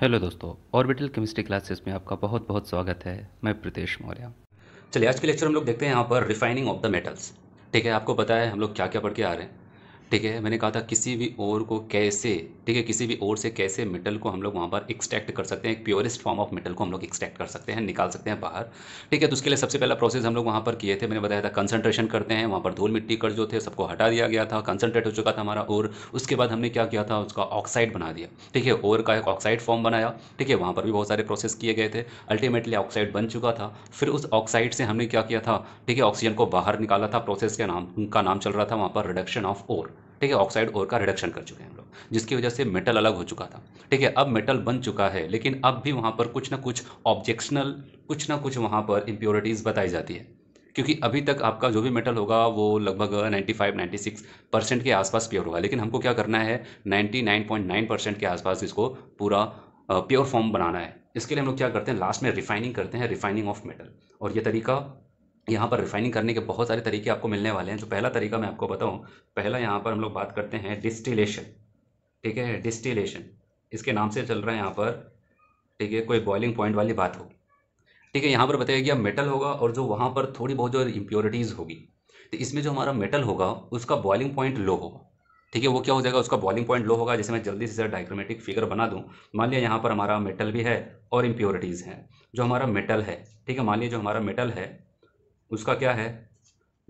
hello दोस्तों orbital chemistry classes में आपका बहुत बहुत स्वागत है मैं प्रीतेश मौर्य चलिए आज के लेक्चर हम लोग देखते हैं यहाँ पर रिफाइनिंग ऑफ द मेटल्स ठीक है आपको पता है हम लोग क्या क्या पढ़ के आ रहे हैं ठीक है मैंने कहा था किसी भी ओर को कैसे ठीक है किसी भी ओर से कैसे मेटल को हम लोग वहाँ पर एक्सट्रैक्ट कर सकते हैं एक प्योरेस्ट फॉर्म ऑफ मेटल को हम लोग एक्सट्रैक्ट कर सकते हैं निकाल सकते हैं बाहर ठीक है तो उसके लिए सबसे पहला प्रोसेस हम लोग वहाँ पर किए थे मैंने बताया था कंसनट्रेशन करते हैं वहाँ पर धूल मिट्टी कर जो थे सबको हटा दिया गया था कंसनट्रेट हो चुका था हमारा ओर उसके बाद हमने क्या किया था उसका ऑक्साइड बना दिया ठीक है ओर का एक ऑक्साइड फॉर्म बनाया ठीक है वहाँ पर भी बहुत सारे प्रोसेस किए गए थे अल्टीमेटली ऑक्साइड बन चुका था फिर उस ऑक्साइड से हमने क्या किया था ठीक है ऑक्सीजन को बाहर निकाला था प्रोसेस के नाम का नाम चल रहा था वहाँ पर रिडक्शन ऑफ ओर ठीक है ऑक्साइड और का रिडक्शन कर चुके हैं हम लोग जिसकी वजह से मेटल अलग हो चुका था ठीक है अब मेटल बन चुका है लेकिन अब भी वहाँ पर कुछ ना कुछ ऑब्जेक्शनल कुछ ना कुछ वहाँ पर इम्प्योरिटीज़ बताई जाती है क्योंकि अभी तक आपका जो भी मेटल होगा वो लगभग 95 96 परसेंट के आसपास प्योर होगा लेकिन हमको क्या करना है 99.9 परसेंट के आसपास इसको पूरा प्योर फॉर्म बनाना है इसके लिए हम लोग क्या करते हैं लास्ट में रिफाइनिंग करते हैं रिफाइनिंग ऑफ मेटल और ये तरीका यहाँ पर रिफाइनिंग करने के बहुत सारे तरीके आपको मिलने वाले हैं जो पहला तरीका मैं आपको बताऊँ पहला यहाँ पर हम लोग बात करते हैं डिस्टिलेशन ठीक है डिस्टिलेशन इसके नाम से चल रहा है यहाँ पर ठीक है कोई बॉइलिंग पॉइंट वाली बात हो ठीक है यहाँ पर बताया गया मेटल होगा और जो वहाँ पर थोड़ी बहुत जो इम्प्योरिटीज़ होगी तो इसमें जो हमारा मेटल होगा उसका बॉइलिंग पॉइंट लो होगा ठीक है वो क्या हो जाएगा उसका बॉइलिंग पॉइंट लो होगा जैसे मैं जल्दी से डायग्रामेटिक फिगर बना दूँ मान लिया यहाँ पर हमारा मेटल भी है और इम्प्योरिटीज़ हैं जो हमारा मेटल है ठीक है मान लिया जो हमारा मेटल है उसका क्या है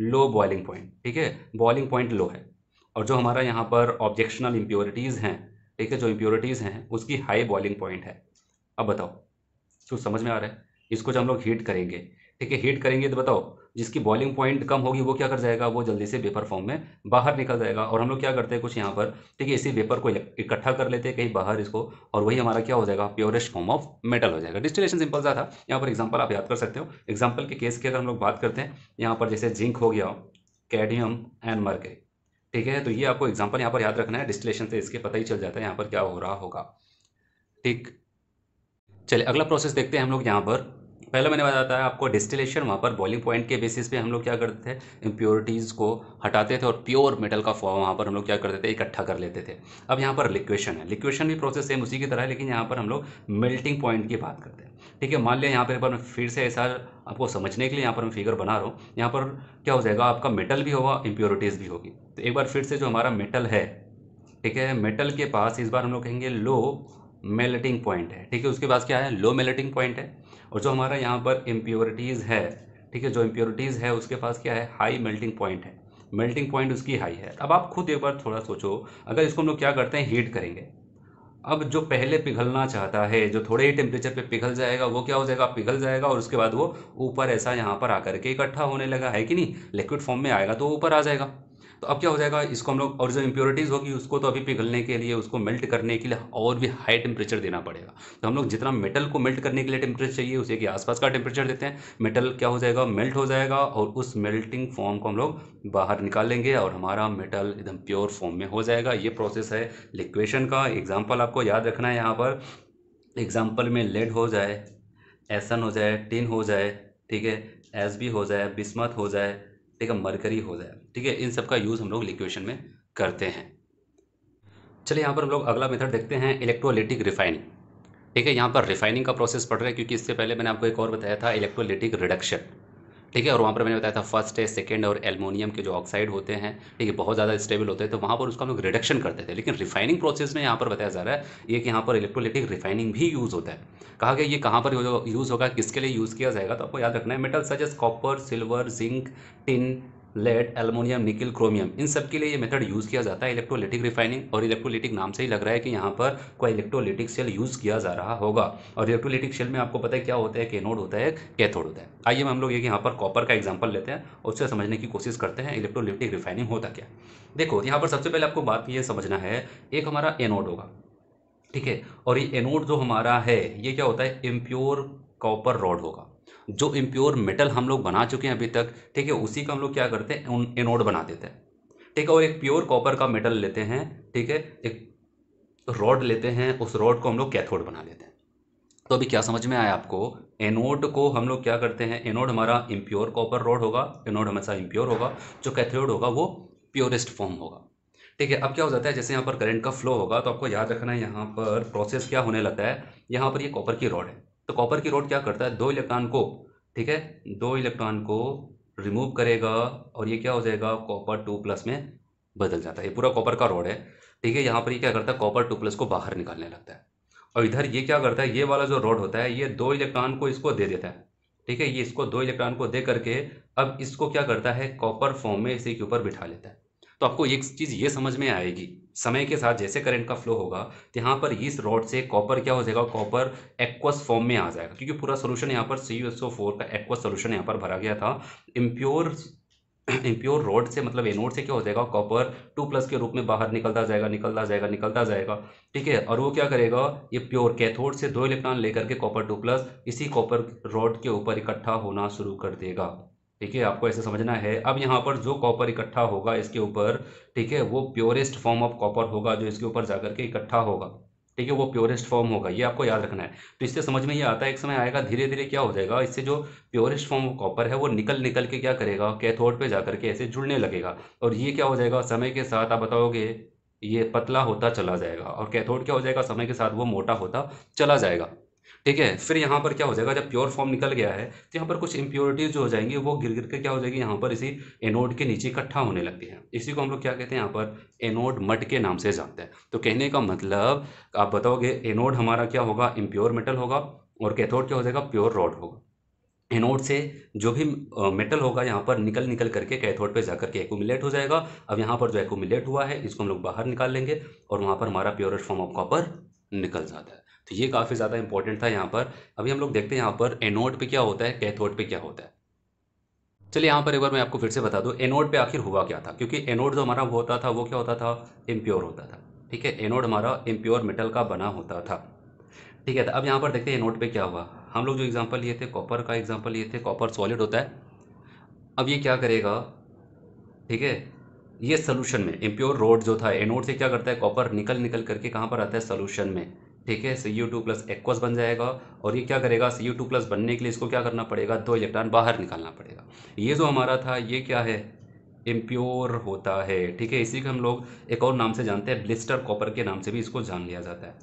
लो बॉइलिंग पॉइंट ठीक है बॉइलिंग पॉइंट लो है और जो हमारा यहाँ पर ऑब्जेक्शनल इम्प्योरिटीज़ हैं ठीक है जो इम्प्योरिटीज़ हैं उसकी हाई बॉइलिंग पॉइंट है अब बताओ कुछ समझ में आ रहा है इसको जब हम लोग हीट करेंगे ठीक है हीट करेंगे तो बताओ जिसकी बॉइलिंग पॉइंट कम होगी वो क्या कर जाएगा वो जल्दी से वेपर फॉर्म में बाहर निकल जाएगा और हम लोग क्या करते हैं कुछ यहाँ पर ठीक है इसी वेपर को इकट्ठा कर लेते हैं कहीं बाहर इसको और वही हमारा क्या हो जाएगा प्योरेस्ट फॉर्म ऑफ मेटल हो जाएगा डिस्टिलेशन सिंपल सा था यहाँ पर एग्जाम्पल आप याद कर सकते हो एग्जाम्पल के केस की अगर हम लोग बात करते हैं यहाँ पर जैसे जिंक हो गया कैडियम एंड मरके ठीक है तो ये आपको एग्जाम्पल यहाँ पर याद रखना है डिस्टिलेशन से इसके पता ही चल जाता है यहाँ पर क्या हो रहा होगा ठीक चलिए अगला प्रोसेस देखते हैं हम लोग यहाँ पर पहले मैंने बताया आपको डिस्टिलेशन वहाँ पर बॉइलिंग पॉइंट के बेसिस पे हम लोग क्या करते थे इम्प्योरिटीज़ को हटाते थे और प्योर मेटल का फॉर्म वहाँ पर हम लोग क्या करते थे इकट्ठा कर लेते थे अब यहाँ पर लिक्वेशन है लिक्वेशन भी प्रोसेस सेम उसी की तरह है लेकिन यहाँ पर हम लोग मेल्टिंग पॉइंट की बात करते हैं ठीक है मान लिया यहाँ पर एक बार मैं फिर से ऐसा आपको समझने के लिए यहाँ पर मैं फिगर बना रहा हूँ यहाँ पर क्या हो जाएगा आपका मेटल भी होगा इम्प्योरिटीज़ भी होगी तो एक बार फिर से जो हमारा मेटल है ठीक है मेटल के पास इस बार हम लोग कहेंगे लो मेल्टिंग पॉइंट है ठीक है उसके पास क्या है लो मेल्टिंग पॉइंट है और जो हमारा यहाँ पर इम्प्योरिटीज़ है ठीक है जो इम्प्योरिटीज़ है उसके पास क्या है हाई मेल्टिंग पॉइंट है मेल्टिंग पॉइंट उसकी हाई है अब आप खुद एक बार थोड़ा सोचो अगर इसको हम लोग क्या करते हैं हीट करेंगे अब जो पहले पिघलना चाहता है जो थोड़े ही टेम्परेचर पे पिघल जाएगा वो क्या हो जाएगा पिघल जाएगा और उसके बाद वो ऊपर ऐसा यहाँ पर आकर के इकट्ठा होने लगा है कि नहीं लिक्विड फॉर्म में आएगा तो ऊपर आ जाएगा तो अब क्या हो जाएगा इसको हम लोग और जो इम्प्योरिटीज़ होगी उसको तो अभी पिघलने के लिए उसको मेल्ट करने के लिए और भी हाई टेम्परेचर देना पड़ेगा तो हम लोग जितना मेटल को मेल्ट करने के लिए टेम्परेचर चाहिए उसी के आसपास का टेम्परेचर देते हैं मेटल क्या हो जाएगा मेल्ट हो जाएगा और उस मेल्टिंग फॉर्म को हम लोग बाहर निकालेंगे और हमारा मेटल एकदम प्योर फॉर्म में हो जाएगा ये प्रोसेस है लिक्वेशन का एग्जाम्पल आपको याद रखना है यहाँ पर एग्जाम्पल में लेड हो जाए एसन हो जाए टिन हो जाए ठीक है एस बी हो जाए बिस्मत हो जाए ठीक है मरकरी हो जाए ठीक है इन सब का यूज़ हम लोग लिक्वेशन में करते हैं चलिए यहाँ पर हम लोग अगला मेथड देखते हैं इलेक्ट्रोलिटिक रिफाइनिंग ठीक है यहाँ पर रिफाइनिंग का प्रोसेस पड़ रहा है क्योंकि इससे पहले मैंने आपको एक और बताया था इलेक्ट्रोलिटिक रिडक्शन ठीक है और वहाँ पर मैंने बताया था फर्स्ट है सेकेंड और एलमोनियम के जो ऑक्साइड होते हैं ठीक है बहुत ज़्यादा स्टेबल होते हैं तो वहाँ पर उसका हम लोग रिडक्शन करते थे लेकिन रिफाइनिंग प्रोसेस में यहाँ पर बताया जा रहा है ये कि यहाँ पर इलेक्ट्रोलिटिक रिफाइनिंग भी यूज़ होता है कहा गया ये कहाँ पर यूज़ होगा किसके लिए यूज़ किया जाएगा तो आपको याद रखना है metal suggest copper silver zinc tin lead aluminium nickel chromium इन सब के लिए ये मेथड यूज़ किया जाता है इलेक्ट्रोलिटिक रिफाइनिंग और इलेक्ट्रोलिटिक नाम से ही लग रहा है कि यहाँ पर कोई इलेक्ट्रोलिटिक सेल यूज़ किया जा रहा होगा और इलेक्ट्रोलिटिक सेल में आपको पता है क्या होता है केनोड होता है कैथोड होता है आइए हम लोग एक यहाँ पर कॉपर का एग्जाम्पल लेते हैं और उससे समझने की कोशिश करते हैं इलेक्ट्रोलिटिक रिफाइनिंग होता क्या देखो यहाँ पर सबसे पहले आपको बात ये समझना है एक हमारा एनोड होगा ठीक है और ये एनोड जो हमारा है ये क्या होता है इम्प्योर कॉपर रॉड होगा जो इम्प्योर मेटल हम लोग बना चुके हैं अभी तक ठीक है उसी का हम लोग क्या करते हैं एनोड बना देते हैं ठीक है और एक प्योर कॉपर का मेटल लेते हैं ठीक है एक रॉड लेते हैं उस रॉड को हम लोग कैथोड बना लेते हैं तो अभी क्या समझ में आया आपको एनोड को हम लोग क्या करते हैं एनोड हमारा इम्प्योर कॉपर रॉड होगा एनोड हमेशा इम्प्योर होगा जो कैथोड होगा वो प्योरेस्ट फॉर्म होगा ठीक है अब क्या हो जाता है जैसे यहाँ पर करंट का फ्लो होगा तो आपको याद रखना है यहाँ पर प्रोसेस क्या होने लगता है यहाँ पर ये यह कॉपर की रॉड है तो कॉपर की रोड क्या करता है दो इलेक्ट्रॉन को ठीक है दो इलेक्ट्रॉन को रिमूव करेगा और ये क्या हो जाएगा कॉपर टू प्लस में बदल जाता है ये पूरा कॉपर का रोड है ठीक है यहाँ पर ये क्या करता है कॉपर टू प्लस को बाहर निकालने लगता है और इधर ये क्या करता है ये वाला जो रोड होता है ये दो इलेक्ट्रॉन को इसको दे देता है ठीक है ये इसको दो इलेक्ट्रॉन को दे करके अब इसको क्या करता है कॉपर फॉर्म में इसी के ऊपर बिठा लेता है तो आपको एक चीज़ ये समझ में आएगी समय के साथ जैसे करंट का फ्लो होगा तो यहाँ पर इस रॉड से कॉपर क्या हो जाएगा कॉपर एक्वस फॉर्म में आ जाएगा क्योंकि पूरा सोल्यूशन यहाँ पर सी का एक्वस सोल्यूशन यहाँ पर भरा गया था इम्प्योर इम्प्योर रॉड से मतलब एनोड से क्या हो जाएगा कॉपर टू प्लस के रूप में बाहर निकलता जाएगा निकलता जाएगा निकलता जाएगा ठीक है और वो क्या करेगा ये प्योर कैथोड से दो इलेक्ट्रॉन लेकर के कॉपर टू प्लस इसी कॉपर रॉड के ऊपर इकट्ठा होना शुरू कर देगा ठीक है आपको ऐसे समझना है अब यहाँ पर जो कॉपर इकट्ठा होगा इसके ऊपर ठीक है वो प्योरेस्ट फॉर्म ऑफ कॉपर होगा जो इसके ऊपर जाकर के इकट्ठा होगा ठीक है वो प्योरेस्ट फॉर्म होगा ये आपको याद रखना है तो इससे समझ में ये आता है एक समय आएगा धीरे धीरे क्या हो जाएगा इससे जो प्योरेस्ट फॉर्म ऑफ कॉपर है वो निकल निकल के क्या करेगा कैथोड पर जाकर के ऐसे जुड़ने लगेगा और ये क्या हो जाएगा समय के साथ आप बताओगे ये पतला होता चला जाएगा और कैथोड क्या हो जाएगा समय के साथ वो मोटा होता चला जाएगा ठीक है फिर यहाँ पर क्या हो जाएगा जब प्योर फॉर्म निकल गया है तो यहाँ पर कुछ इम्प्योरिटीज जो हो जाएंगी वो गिर गिर के क्या हो जाएगी यहाँ पर इसी एनोड के नीचे इकट्ठा होने लगती है इसी को हम लोग क्या कहते हैं यहाँ पर एनोड मट के नाम से जानते हैं तो कहने का मतलब आप बताओगे एनोड हमारा क्या होगा इम्प्योर मेटल होगा और कैथोड क्या हो जाएगा प्योर रॉड होगा एनोड से जो भी मेटल होगा यहाँ पर निकल निकल करके कैथोड पे जाकर के एकोमिलेट हो जाएगा अब यहाँ पर जो एकोमिलेट हुआ है इसको हम लोग बाहर निकाल लेंगे और वहाँ पर हमारा purest form of copper nickel जाता है तो ये काफ़ी ज़्यादा इंपॉर्टेंट था यहाँ पर अभी हम लोग देखते हैं यहाँ पर एनोड पे क्या होता है कैथोड पे क्या होता है चलिए यहाँ पर एक बार मैं आपको फिर से बता दूँ एनोड पे आखिर हुआ क्या था क्योंकि एनोड जो हमारा होता था वो क्या होता था इम्प्योर होता था ठीक है एनोड हमारा इम्प्योर मेटल का बना होता था ठीक है तो अब यहाँ पर देखते हैं एनोड पर क्या हुआ हम लोग जो एग्जाम्पल लिए थे कॉपर का एग्जाम्पल लिए थे कॉपर सॉलिड होता है अब ये क्या करेगा ठीक है ये सोल्यूशन में इम्प्योर रोड जो था एनोड से क्या करता है कॉपर निकल निकल करके कहाँ पर आता है सोल्यूशन में ठीक है C U two plus aqueous बन जाएगा और ये क्या करेगा सी यू टू प्लस बनने के लिए इसको क्या करना पड़ेगा दो इलेक्ट्रॉन बाहर निकालना पड़ेगा ये जो हमारा था ये क्या है इम्प्योर होता है ठीक है इसी को हम लोग एक और नाम से जानते हैं ब्लिस्टर कॉपर के नाम से भी इसको जान लिया जाता है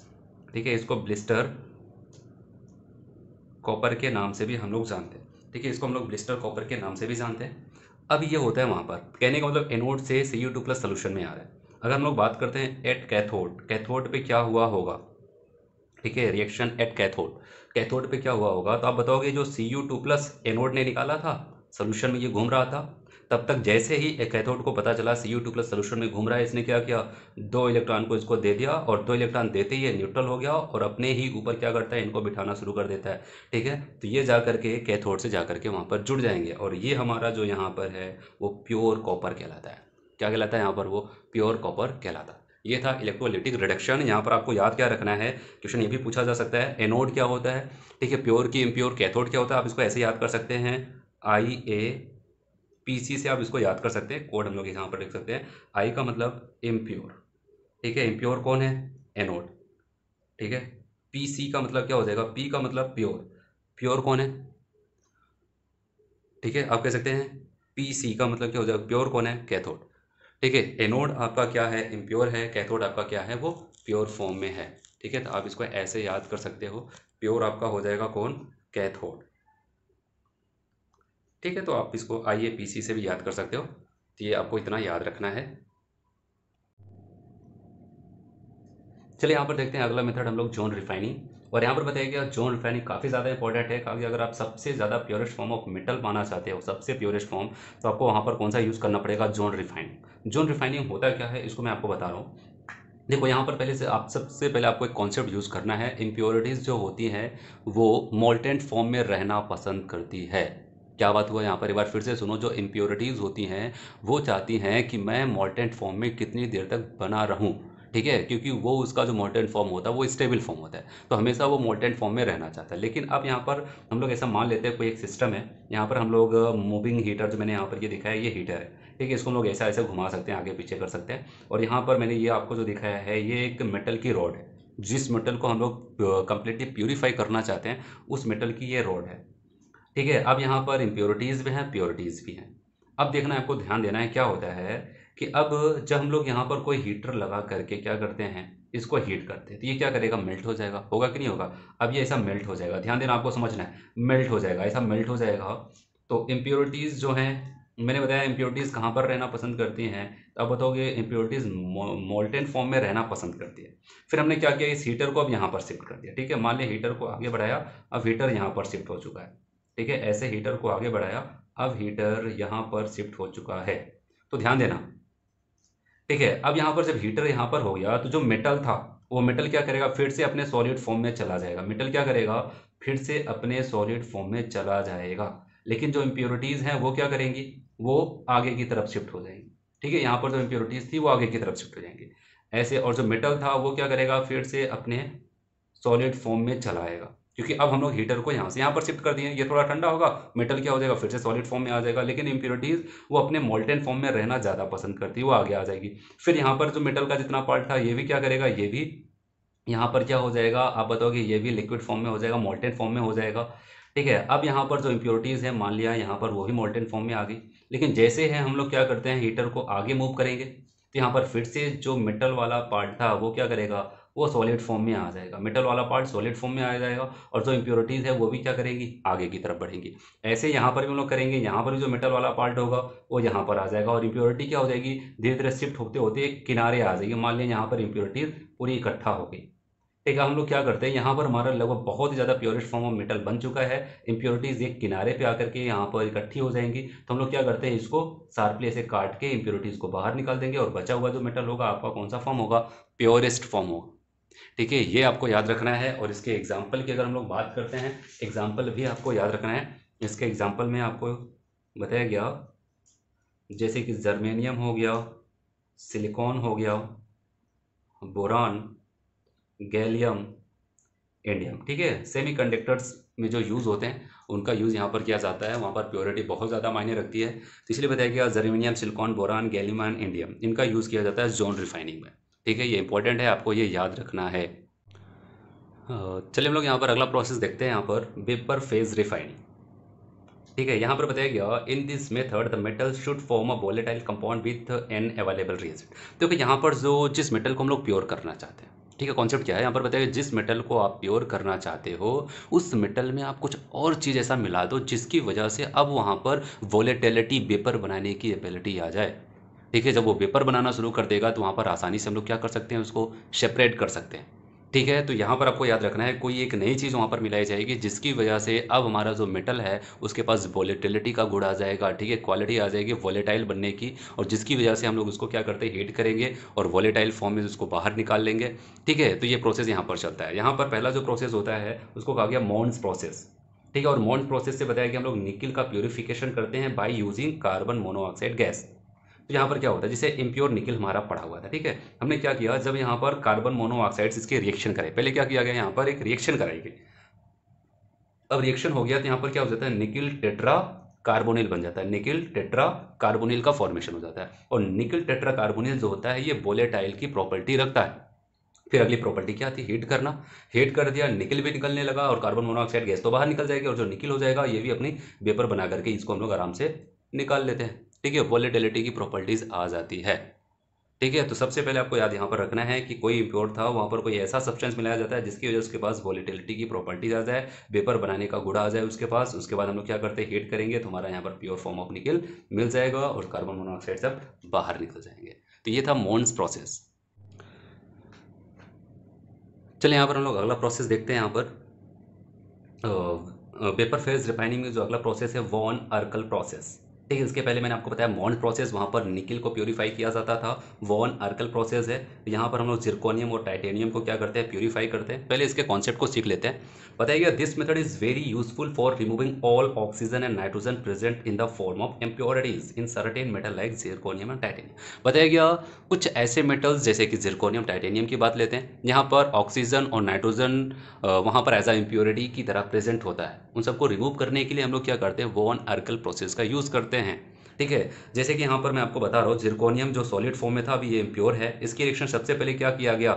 ठीक है इसको ब्लिस्टर कॉपर के नाम से भी हम लोग जानते हैं ठीक है इसको हम लोग ब्लिस्टर कॉपर के नाम से भी जानते हैं अब ये होता है वहाँ पर कहने का मतलब एनोड से C U two plus solution में आ रहा है अगर हम लोग बात करते हैं एट कैथोड कैथोड पे क्या हुआ होगा ठीक है रिएक्शन एट कैथोड कैथोड पे क्या हुआ होगा तो आप बताओगे जो C U two plus anode ने निकाला था सोल्यूशन में ये घूम रहा था तब तक जैसे ही एक कैथोड को पता चला C U two plus solution में घूम रहा है इसने क्या किया दो इलेक्ट्रॉन को इसको दे दिया और दो इलेक्ट्रॉन देते ही न्यूट्रल हो गया और अपने ही ऊपर क्या करता है इनको बिठाना शुरू कर देता है ठीक है तो ये जा करके कैथोड से जा करके वहाँ पर जुड़ जाएंगे और ये हमारा जो यहाँ पर है वो प्योर कॉपर कहलाता है क्या कहलाता है यहाँ पर वो प्योर कॉपर कहलाता है ये था इलेक्ट्रोलिटिक रिडक्शन यहाँ पर आपको याद क्या रखना है क्वेश्चन ये भी पूछा जा सकता है एनोड क्या होता है ठीक है प्योर की इम्प्योर कैथोड क्या होता है आप इसको ऐसे याद कर सकते हैं आई ए पी सी से आप इसको याद कर सकते हैं कोड हम लोग यहाँ पर लिख सकते हैं आई का मतलब इम्प्योर ठीक है इम्प्योर कौन है एनोड ठीक है पी सी का मतलब क्या हो जाएगा पी का मतलब प्योर प्योर कौन है ठीक है आप कह सकते हैं पी सी का मतलब क्या हो जाएगा प्योर कौन है कैथोड ठीक है एनोड आपका क्या है इम्प्योर है कैथोड आपका क्या है वो प्योर फॉर्म में है ठीक है तो आप इसको ऐसे याद कर सकते हो प्योर आपका हो जाएगा कौन कैथोड ठीक है तो आप इसको आई ए से भी याद कर सकते हो तो ये आपको इतना याद रखना है चलिए यहाँ पर देखते हैं अगला मेथड हम लोग जोन रिफाइनिंग और यहाँ पर बताया गया जोन रिफाइनिंग काफ़ी ज़्यादा इंपॉर्टेंट है क्योंकि अगर आप सबसे ज़्यादा प्योरेस्ट फॉर्म ऑफ मेटल पाना चाहते हो सबसे प्योरेस्ट फॉर्म तो आपको वहाँ पर कौन सा यूज़ करना पड़ेगा जोन रिफाइनिंग जोन रिफाइनिंग होता क्या है इसको मैं आपको बता रहा हूँ देखो यहाँ पर पहले से आप सबसे पहले आपको एक कॉन्सेप्ट यूज़ करना है इम्प्योरिटीज़ जो होती हैं वो मोल्टेंट फॉर्म में रहना पसंद करती है क्या बात हुआ यहाँ पर एक बार फिर से सुनो जो इम्प्योरिटीज़ होती हैं वो चाहती हैं कि मैं मोल्टेंट फॉर्म में कितनी देर तक बना रहूँ ठीक है क्योंकि वो उसका जो मोल्टेन फॉर्म होता है वो स्टेबल फॉर्म होता है तो हमेशा वो मोल्टेन फॉर्म में रहना चाहता है लेकिन अब यहाँ पर हम लोग ऐसा मान लेते हैं कोई एक सिस्टम है यहाँ पर हम लोग मूविंग हीटर जो मैंने यहाँ पर ये दिखाया है ये हीटर है ठीक है इसको हम लोग ऐसा ऐसा घुमा सकते हैं आगे पीछे कर सकते हैं और यहाँ पर मैंने ये आपको जो दिखाया है ये एक मेटल की रॉड है जिस मेटल को हम लोग कंप्लीटली प्योरीफाई करना चाहते हैं उस मेटल की ये रॉड है ठीक है अब यहाँ पर इम्प्योरिटीज़ भी हैं प्योरिटीज़ भी हैं अब देखना है आपको ध्यान देना है क्या होता है कि अब जब हम लोग यहाँ पर कोई हीटर लगा करके क्या करते हैं इसको हीट करते हैं तो ये क्या करेगा मेल्ट हो जाएगा होगा कि नहीं होगा अब ये ऐसा मेल्ट हो जाएगा ध्यान देना आपको समझना है मेल्ट हो जाएगा ऐसा मेल्ट हो जाएगा तो इम्प्योरिटीज़ जो हैं मैंने बताया इम्प्योरिटीज़ कहाँ पर रहना पसंद करती हैं तो आप बताओगे इम्प्योरिटीज़ मोल्टेन फॉर्म में रहना पसंद करती है फिर हमने क्या किया इस हीटर को अब यहाँ पर शिफ्ट कर दिया ठीक है मान लिया हीटर को आगे बढ़ाया अब हीटर यहाँ पर शिफ्ट हो चुका है ठीक है ऐसे हीटर को आगे बढ़ाया अब हीटर यहाँ पर शिफ्ट हो चुका है तो ध्यान देना ठीक है अब यहाँ पर जब हीटर यहाँ पर हो गया तो जो मेटल था वो मेटल क्या करेगा फिर से अपने सॉलिड फॉर्म में चला जाएगा मेटल क्या करेगा फिर से अपने सॉलिड फॉर्म में चला जाएगा लेकिन जो इम्प्योरिटीज़ हैं वो क्या करेंगी वो आगे की तरफ शिफ्ट हो जाएंगी ठीक है यहाँ पर जो इम्प्योरिटीज़ थी वो आगे की तरफ शिफ्ट हो जाएंगी ऐसे और जो मेटल था वो क्या करेगा फिर से अपने सॉलिड फॉर्म में चलाएगा क्योंकि अब हम लोग हीटर को यहाँ से यहाँ पर शिफ्ट कर दिए ये थोड़ा ठंडा होगा मेटल क्या हो जाएगा फिर से सॉलिड फॉर्म में आ जाएगा लेकिन इम्प्योरिटीज़ वो अपने मोल्टेन फॉर्म में रहना ज़्यादा पसंद करती है वो आगे आ जाएगी फिर यहाँ पर जो मेटल का जितना पार्ट था ये भी क्या करेगा ये भी यहाँ पर क्या हो जाएगा आप बताओगे ये भी लिक्विड फॉर्म में हो जाएगा मोल्टेन फॉर्म में हो जाएगा ठीक है अब यहाँ पर जो इम्प्योरिटीज़ है मान लिया यहाँ पर वो भी मोल्टेन फॉर्म में आ गई लेकिन जैसे है हम लोग क्या करते हैं हीटर को आगे मूव करेंगे तो यहाँ पर फिर से जो मेटल वाला पार्ट था वो क्या करेगा वो सॉलिड फॉर्म में आ जाएगा मेटल वाला पार्ट सॉलिड फॉर्म में आ जाएगा और जो इम्प्योरिटीज़ है वो भी क्या करेगी आगे की तरफ बढ़ेंगी ऐसे यहाँ पर भी हम लोग करेंगे यहाँ पर भी जो मेटल वाला पार्ट होगा वो यहाँ पर आ जाएगा और इम्प्योरिटी क्या हो जाएगी धीरे धीरे शिफ्ट होते होते किनारे आ जाएगी मान लिया यहाँ पर इम्प्योरिटीज़ पूरी इकट्ठा हो गई ठीक है हम लोग क्या करते हैं यहाँ पर हमारा लगभग बहुत ही ज़्यादा प्योरिस्ट फॉर्म ऑफ मेटल बन चुका है इम्प्योरिटीज़ एक किनारे पे आकर के यहाँ पर इकट्ठी हो जाएंगी तो हम लोग क्या करते हैं इसको सार्पले से काट के इम्प्योरिटीज़ को बाहर निकाल देंगे और बचा हुआ जो मेटल होगा आपका कौन सा फॉर्म होगा प्योरेस्ट फॉर्म होगा ठीक है ये आपको याद रखना है और इसके एग्जाम्पल की अगर हम लोग बात करते हैं एग्जाम्पल भी आपको याद रखना है इसके एग्जाम्पल में आपको बताया गया जैसे कि जर्मेनियम हो गया सिलिकॉन हो गया बोरान गैलियम इंडियम ठीक है सेमीकंडक्टर्स में जो यूज़ होते हैं उनका यूज़ यहाँ पर किया जाता है वहाँ पर प्योरिटी बहुत ज़्यादा मायने रखती है तो इसलिए बताया गया germanium silicon boron gallium indium इनका यूज़ किया जाता है जोन रिफाइनिंग में ठीक है ये इंपॉर्टेंट है आपको ये याद रखना है चलिए हम लोग यहाँ पर अगला प्रोसेस देखते हैं यहाँ पर वेपर फेज रिफाइनिंग ठीक है यहाँ पर बताया गया in this method the metal should form a volatile compound with an available reagent तो कि यहाँ पर जो जिस मेटल को हम लोग प्योर करना चाहते हैं ठीक है कॉन्सेप्ट क्या है यहाँ पर बताया जिस मेटल को आप प्योर करना चाहते हो उस मेटल में आप कुछ और चीज़ ऐसा मिला दो जिसकी वजह से अब वहाँ पर वोलेटिलिटी वेपर बनाने की एबिलिटी आ जाए ठीक है जब वो पेपर बनाना शुरू कर देगा तो वहाँ पर आसानी से हम लोग क्या कर सकते हैं उसको सेपरेट कर सकते हैं ठीक है तो यहाँ पर आपको याद रखना है कोई एक नई चीज़ वहाँ पर मिलाई जाएगी जिसकी वजह से अब हमारा जो मेटल है उसके पास वॉलेटिलिटी का गुड़ आ जाएगा ठीक है क्वालिटी आ जाएगी वॉलेटाइल बनने की और जिसकी वजह से हम लोग उसको क्या करते हैं हीट करेंगे और वॉलेटाइल फॉर्म में उसको बाहर निकाल लेंगे ठीक है तो ये प्रोसेस यहाँ पर चलता है यहाँ पर पहला जो प्रोसेस होता है उसको कहा गया मॉन्स प्रोसेस ठीक है और मॉन्स प्रोसेस से बताया कि हम लोग निकिल का प्योरीफिकेशन करते हैं by using carbon monoxide gas तो यहाँ पर क्या होता है जिसे इम्प्योर निकिल हमारा पड़ा हुआ था ठीक है हमने क्या किया जब यहाँ पर कार्बन मोनोऑक्साइड इसके रिएक्शन करे पहले क्या किया गया यहाँ पर एक रिएक्शन कराई गई अब रिएक्शन हो गया तो यहाँ पर क्या हो जाता है निकिल टेट्रा कार्बोनिल बन जाता है निकिल टेट्रा कार्बोनिल का फॉर्मेशन हो जाता है और निकिल टेट्रा कार्बोनिल जो होता है ये बोलेटाइल की प्रॉपर्टी रखता है फिर अगली प्रॉपर्टी क्या थी हीट करना हीट कर दिया निकिल भी निकलने लगा और कार्बन मोनोऑक्साइड गैस तो बाहर निकल जाएगी और जो निकिल हो जाएगा ये भी अपनी वेपर बना करके इसको हम लोग आराम से निकाल लेते हैं ठीक है वॉलेटिलिटी की प्रॉपर्टीज आ जाती है ठीक है तो सबसे पहले आपको याद यहाँ पर रखना है कि कोई इम्प्योर था वहाँ पर कोई ऐसा सब्सटेंस मिलाया जाता है जिसकी वजह उसके पास वॉलीटिलिटी की प्रॉपर्टीज आ जाए वेपर बनाने का गुड़ा आ जाए उसके पास उसके बाद हम लोग क्या करते हैं हीट करेंगे तो हमारा यहाँ पर प्योर फॉर्म ऑफ निकल मिल जाएगा और कार्बन मोनोऑक्साइड सब बाहर निकल जाएंगे तो ये था मोन्स प्रोसेस चलिए यहाँ पर हम लोग अगला प्रोसेस देखते हैं यहाँ पर पेपर फेज रिफाइनिंग में जो अगला प्रोसेस है वॉन अर्कल प्रोसेस ठीक है इसके पहले मैंने आपको बताया मॉन्ड प्रोसेस वहाँ पर निकिल को प्योरीफाई किया जाता था वॉन अर्कल प्रोसेस है यहाँ पर हम लोग जिरकोनियम और टाइटेनियम को क्या करते हैं प्योरीफाई करते हैं पहले इसके कॉन्सेप्ट को सीख लेते हैं बताइए this method is very useful for removing all oxygen and nitrogen present in the form of impurities in certain metal like zirconium and titanium बताया गया कुछ ऐसे मेटल्स जैसे कि जिरकोनियम टाइटेनियम की बात लेते हैं यहाँ पर ऑक्सीजन और नाइट्रोजन वहाँ पर एज अ इम्प्योरिटी की तरह प्रेजेंट होता है उन सबको रिमूव करने के लिए हम लोग क्या करते हैं वॉन अर्कल प्रोसेस का यूज़ करते हैं सकते हैं ठीक है जैसे कि यहाँ पर मैं आपको बता रहा हूँ जिरकोनियम जो सॉलिड फॉर्म में था अभी ये इम्प्योर है इसकी रिएक्शन सबसे पहले क्या किया गया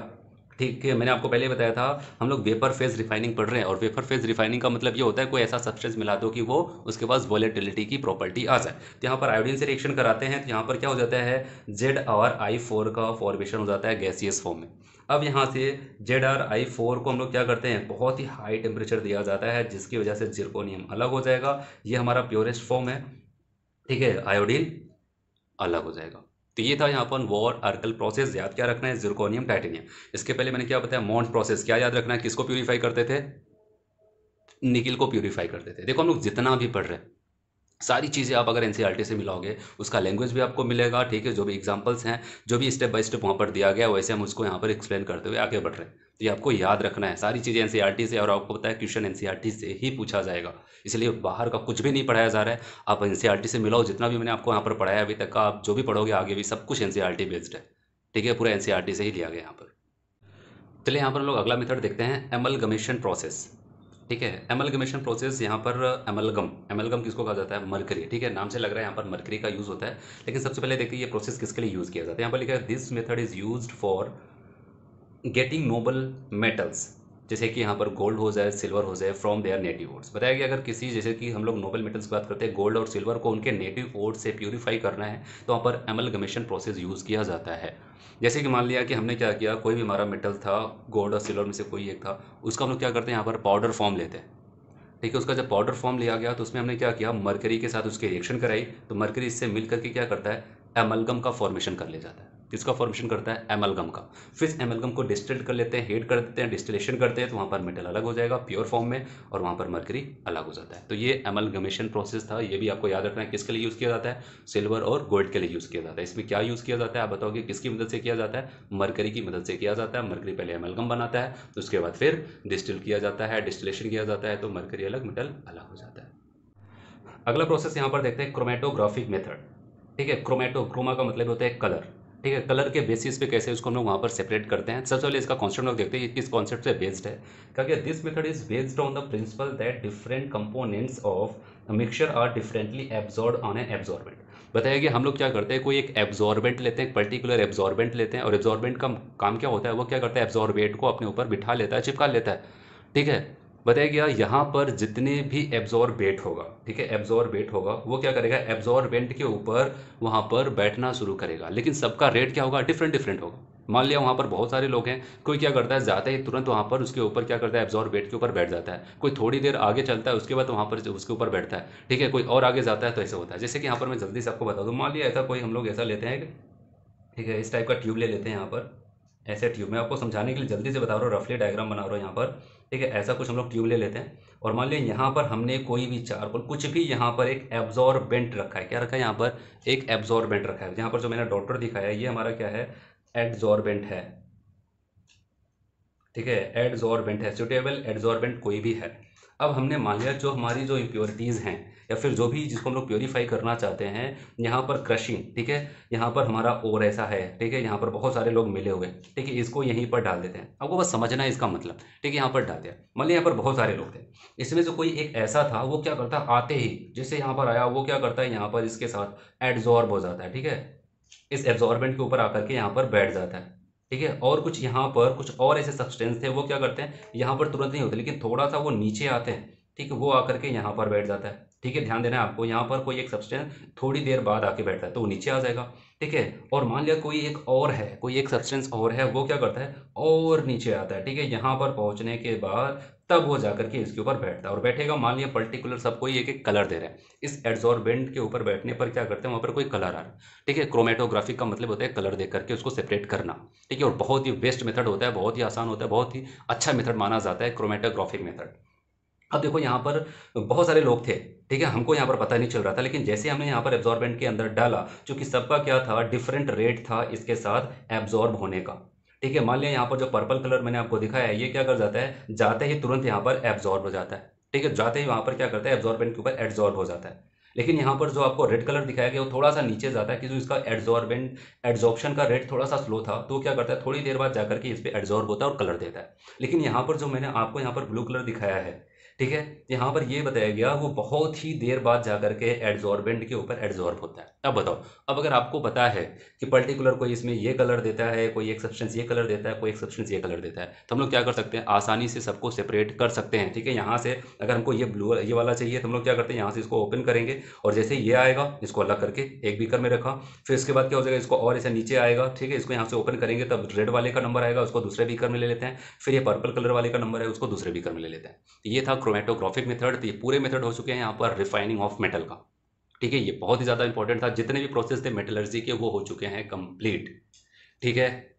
ठीक है मैंने आपको पहले बताया था हम लोग वेपर फेज रिफाइनिंग पढ़ रहे हैं और वेपर फेज रिफाइनिंग का मतलब ये होता है कोई ऐसा सब्सटेंस मिला दो कि वो उसके पास वॉलेटिलिटी की प्रॉपर्टी आ जाए तो यहाँ पर आयोडीन से रिएक्शन कराते हैं तो यहाँ पर क्या हो जाता है जेड आर आई फोर का फॉर्मेशन हो जाता है गैसियस फॉर्म में अब यहाँ से जेड आर आई फोर को हम लोग क्या करते हैं बहुत ही हाई टेम्परेचर दिया जाता है जिसकी वजह से जिरकोनियम अलग हो जाएगा ये हमारा प्योरेस्ट फॉर्म है ठीक है आयोडीन अलग हो जाएगा तो ये था यहाँ पर वॉर अर्कल प्रोसेस याद क्या रखना है जिरकोनियम टाइटेनियम इसके पहले मैंने क्या बताया मॉन्ट प्रोसेस क्या याद रखना है किसको प्यूरीफाई करते थे निकिल को प्यूरीफाई करते थे देखो हम लोग जितना भी पढ़ रहे हैं सारी चीज़ें आप अगर एन e से मिलाओगे उसका लैंग्वेज भी आपको मिलेगा ठीक है जो भी एग्जाम्पल्स हैं जो भी स्टेप बाय स्टेप वहाँ पर दिया गया वैसे हम उसको यहाँ पर एक्सप्लेन करते हुए आगे बढ़ रहे हैं तो ये आपको याद रखना है सारी चीज़ें एन e से और आपको पता है क्वेश्चन एन e से ही पूछा जाएगा इसलिए बाहर का कुछ भी नहीं पढ़ाया जा रहा है आप एन से मिलाओ जितना भी मैंने आपको यहाँ पर पढ़ाया अभी तक का आप जो भी पढ़ोगे आगे भी सब कुछ एन बेस्ड है ठीक है पूरा एन से ही लिया गया यहाँ पर चलिए यहाँ पर हम लोग अगला मेथड देखते हैं एमल गमेशन प्रोसेस ठीक है एमलगमेशन प्रोसेस यहाँ पर एमलगम एमलगम किसको कहा जाता है मरकरी ठीक है नाम से लग रहा है यहाँ पर मरकरी का यूज़ होता है लेकिन सबसे पहले देखते हैं ये प्रोसेस किसके लिए यूज़ किया जाता है यहाँ पर लिखा है this method is use for getting noble metals जैसे कि यहाँ पर गोल्ड हो जाए सिल्वर हो जाए फ्रॉम देयर नेटिव ओड्स बताया गया अगर किसी जैसे कि हम लोग नोबल मेटल्स की बात करते हैं गोल्ड और सिल्वर को उनके नेटिव ओड्स से प्योरीफाई करना है तो वहाँ पर एमलगमेशन प्रोसेस यूज़ किया जाता है जैसे कि मान लिया कि हमने क्या किया कोई भी हमारा मेटल था गोल्ड और सिल्वर में से कोई एक था उसका हम लोग क्या करते हैं यहाँ पर पाउडर फॉर्म लेते हैं ठीक है उसका जब पाउडर फॉर्म लिया गया तो उसमें हमने क्या किया मरकरी के साथ उसकी रिएक्शन कराई तो मरकरी इससे मिल करके क्या करता है एमलगम का फॉर्मेशन कर ले जाता है किसका फॉर्मेशन करता है एमलगम का फिर एमलगम को डिस्टिल कर लेते हैं हेड कर देते हैं डिस्टिलेशन करते हैं तो वहाँ पर मेटल अलग हो जाएगा प्योर फॉर्म में और वहाँ पर मरकरी अलग हो जाता है तो ये एमलगमेशन प्रोसेस था ये भी आपको याद रखना है किसके लिए यूज़ किया जाता है सिल्वर और गोल्ड के लिए यूज़ किया जाता है इसमें क्या यूज़ किया जाता है आप बताओ कि किसकी मदद से किया जाता है मरकरी की मदद से किया जाता है मरकरी पहले एमलगम बनाता है तो उसके बाद फिर डिस्टिल किया जाता है डिस्टिलेशन किया जाता है तो मरकरी अलग मेटल अलग हो जाता है अगला प्रोसेस यहाँ पर देखते हैं क्रोमेटोग्राफिक मेथड ठीक है क्रोमेटो क्रोमा का मतलब होता है कलर ठीक है कलर के बेसिस पे कैसे उसको हम लोग वहाँ पर सेपरेट करते हैं सबसे पहले इसका कॉन्सेप्ट देखते हैं ये किस कॉन्सेप्ट से बेस्ड है क्योंकि this method is based on the principle that different components of mixture are differently absorb on a absorbent बताया कि हम लोग क्या करते हैं कोई एक एब्जॉर्बेंट लेते हैं पर्टिकुलर एब्जॉर्बेंट लेते हैं और एब्जॉर्बेंट का काम क्या होता है वो क्या करता है एब्जॉर्बेट को अपने ऊपर बिठा लेता है चिपका लेता है ठीक है बताया गया यहाँ पर जितने भी एब्जॉर्बेट होगा ठीक है एब्जॉर्बेट होगा वो क्या करेगा एब्जॉर्बेंट के ऊपर वहाँ पर बैठना शुरू करेगा लेकिन सबका रेट क्या होगा डिफरेंट डिफरेंट होगा मान लिया वहाँ पर बहुत सारे लोग हैं कोई क्या करता है जाता है तुरंत वहाँ पर उसके ऊपर क्या करता है एब्जॉर्बेट के ऊपर बैठ जाता है कोई थोड़ी देर आगे चलता है उसके बाद वहाँ पर उसके ऊपर बैठता है ठीक है कोई और आगे जाता है तो ऐसे होता है जैसे कि यहाँ पर मैं जल्दी से आपको बता दूँ मान लिया ऐसा कोई हम लोग ऐसा लेते हैं ठीक है इस टाइप का ट्यूब ले लेते हैं यहाँ पर ऐसे ट्यूब मैं आपको समझाने के लिए जल्दी से बता रहा हूँ रफली डायग्राम बना रहा हूँ यहाँ पर ठीक है ऐसा कुछ हम लोग ट्यूब ले लेते हैं और मान लीजिए यहाँ पर हमने कोई भी चारकोल कुछ भी यहाँ पर एक एब्जॉर्बेंट रखा है क्या रखा है यहाँ पर एक एब्जॉर्बेंट रखा है यहाँ पर जो मैंने डॉक्टर दिखाया है ये हमारा क्या है एड्जॉर्बेंट है ठीक है एड्जॉर्बेंट है सुटेबल एड्जॉर्बेंट कोई भी है अब हमने मान लिया जो हमारी जो इम्प्योरिटीज़ हैं या फिर जो भी जिसको हम लोग प्योरीफाई करना चाहते हैं यहाँ पर क्रशिंग ठीक है यहाँ पर हमारा ओर ऐसा है ठीक है यहाँ पर बहुत सारे लोग मिले हुए ठीक है इसको यहीं पर डाल देते हैं आपको बस समझना है इसका मतलब ठीक है यहाँ पर डाल दिया मान लिया यहाँ पर बहुत सारे लोग थे इसमें से कोई एक ऐसा था वो क्या करता आते ही जैसे यहाँ पर आया वो क्या करता है यहाँ पर इसके साथ एड्जॉर्ब हो जाता है ठीक है इस एब्जॉर्बेंट के ऊपर आकर के यहाँ पर बैठ जाता है ठीक है और कुछ यहाँ पर कुछ और ऐसे सब्सटेंस थे वो क्या करते हैं यहाँ पर तुरंत नहीं होते लेकिन थोड़ा सा वो नीचे आते हैं ठीक है वो आकर के यहाँ पर बैठ जाता है ठीक है ध्यान देना है आपको यहाँ पर कोई एक सब्सटेंस थोड़ी देर बाद आके बैठता है तो वो नीचे आ जाएगा ठीक है और मान लिया कोई एक और है कोई एक सब्सटेंस और है वो क्या करता है और नीचे आता है ठीक है यहाँ पर पहुँचने के बाद तब वो जाकर के इसके ऊपर बैठता है और बैठेगा मान लिया पर्टिकुलर सबको एक एक कलर दे रहे हैं इस एड्जॉर्बेंट के ऊपर बैठने पर क्या करते हैं वहाँ पर कोई कलर आ रहा है ठीक है क्रोमेटोग्राफी का मतलब होता है कलर दे करके उसको सेपरेट करना ठीक है और बहुत ही बेस्ट मेथड होता है बहुत ही आसान होता है बहुत ही अच्छा मेथड माना जाता है क्रोमेटोग्राफिक मेथड अब देखो यहाँ पर बहुत सारे लोग थे ठीक है हमको यहाँ पर पता नहीं चल रहा था लेकिन जैसे हमने यहाँ पर एब्जॉर्बेंट के अंदर डाला चूंकि सबका क्या था डिफरेंट रेट था इसके साथ एब्जॉर्ब होने का ठीक है मान लिया यहाँ पर जो पर्पल कलर मैंने आपको दिखाया है ये क्या कर जाता है जाते ही तुरंत यहाँ पर एब्जॉर्ब हो जाता है ठीक है जाते ही वहाँ पर क्या करता है एब्जॉर्बेंट के ऊपर एड्जॉर्ब हो जाता है लेकिन यहाँ पर जो आपको रेड कलर दिखाया गया वो थोड़ा सा नीचे जाता है कि जो इसका एड्जॉर्बेंट एड्जॉर्प्शन का रेट थोड़ा सा स्लो था तो क्या करता है थोड़ी देर बाद जाकर के इस पर एड्जॉर्ब होता है और कलर देता है लेकिन यहाँ पर जो मैंने आपको यहाँ पर ब्लू कलर दिखाया है ठीक है यहाँ पर ये बताया गया वो बहुत ही देर बाद जा करके एड्जॉर्बेंट के ऊपर एड्जॉर्ब होता है अब बताओ अब अगर आपको पता है कि पर्टिकुलर कोई इसमें ये कलर देता है कोई एक सब्सटेंस ये कलर देता है कोई एक सब्सटेंस ये कलर देता है तो हम लोग क्या कर सकते हैं आसानी से सबको सेपरेट कर सकते हैं ठीक है यहाँ से अगर हमको ये ब्लू ये वाला चाहिए तो हम लोग क्या करते हैं यहाँ से इसको ओपन करेंगे और जैसे ये आएगा इसको अलग करके एक बीकर में रखा फिर इसके बाद क्या हो जाएगा इसको और ऐसे नीचे आएगा ठीक है इसको यहाँ से ओपन करेंगे तब रेड वाले का नंबर आएगा उसको दूसरे बीकर में ले लेते हैं फिर ये पर्पल कलर वाले का नंबर है उसको दूसरे बीकर में ले लेते हैं तो ये था क्रोमेटोग्राफिक तो मेथड ये पूरे मेथड हो चुके हैं यहाँ पर रिफाइनिंग ऑफ मेटल का ठीक है ये बहुत ही ज़्यादा इंपॉर्टेंट था जितने भी प्रोसेस थे मेटलर्जी के वो हो चुके हैं कंप्लीट ठीक है